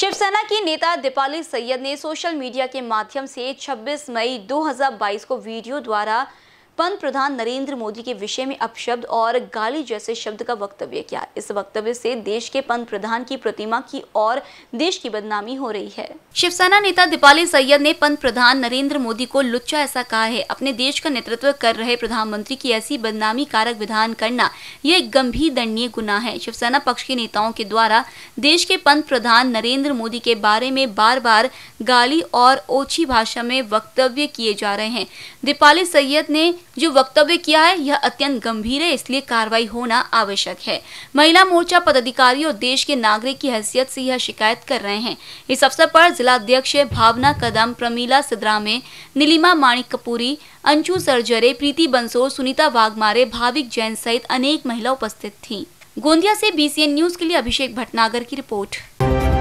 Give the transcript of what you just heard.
शिवसेना की नेता दीपाली सैयद ने सोशल मीडिया के माध्यम से 26 मई 2022 को वीडियो द्वारा पंत प्रधान नरेंद्र मोदी के विषय में अपशब्द और गाली जैसे शब्द का वक्तव्य किया इस वक्तव्य से देश के पंत प्रधान की प्रतिमा की और देश की बदनामी हो रही है शिवसेना नेता दीपाली सैयद ने पंत प्रधान नरेंद्र मोदी को लुच्चा ऐसा कहा है अपने देश का नेतृत्व कर रहे प्रधानमंत्री की ऐसी बदनामी कारक विधान करना यह एक गंभीर दंडनीय गुना है शिवसेना पक्ष के नेताओं के द्वारा देश के पंत प्रधान नरेंद्र मोदी के बारे में बार बार गाली और ओछी भाषा में वक्तव्य किए जा रहे हैं दीपाली सैयद ने जो वक्तव्य किया है यह अत्यंत गंभीर है इसलिए कार्रवाई होना आवश्यक है महिला मोर्चा पदाधिकारी और देश के नागरिक की हैसियत से यह शिकायत कर रहे हैं इस अवसर पर जिला अध्यक्ष भावना कदम प्रमीला सिद्रामे नीलिमा माणिक कपूरी अंशु सरजरे प्रीति बंसोर सुनीता वाघमारे भाविक जैन सहित अनेक महिला उपस्थित थी गोंदिया ऐसी बीसीएन न्यूज के लिए अभिषेक भटनागर की रिपोर्ट